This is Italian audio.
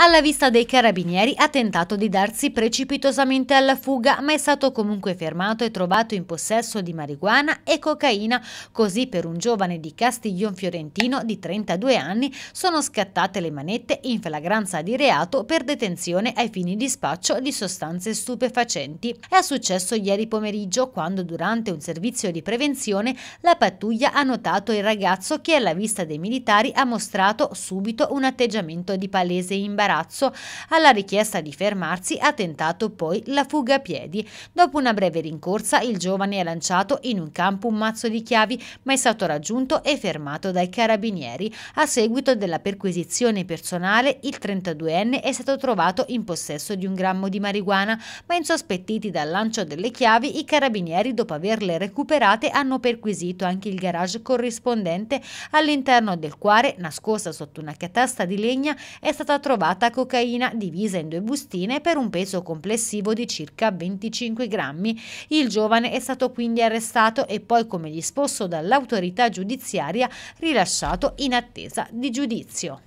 alla vista dei carabinieri ha tentato di darsi precipitosamente alla fuga, ma è stato comunque fermato e trovato in possesso di marijuana e cocaina. Così per un giovane di Castiglion Fiorentino di 32 anni sono scattate le manette in flagranza di reato per detenzione ai fini di spaccio di sostanze stupefacenti. È successo ieri pomeriggio quando durante un servizio di prevenzione la pattuglia ha notato il ragazzo che alla vista dei militari ha mostrato subito un atteggiamento di palese imbarazzo imbarazzo alla richiesta di fermarsi ha tentato poi la fuga a piedi. Dopo una breve rincorsa il giovane ha lanciato in un campo un mazzo di chiavi ma è stato raggiunto e fermato dai carabinieri. A seguito della perquisizione personale il 32enne è stato trovato in possesso di un grammo di marijuana ma insospettiti dal lancio delle chiavi i carabinieri dopo averle recuperate hanno perquisito anche il garage corrispondente all'interno del quale nascosta sotto una catasta di legna è stata trovata mischiata cocaina divisa in due bustine per un peso complessivo di circa 25 grammi. Il giovane è stato quindi arrestato e poi, come disposto dall'autorità giudiziaria, rilasciato in attesa di giudizio.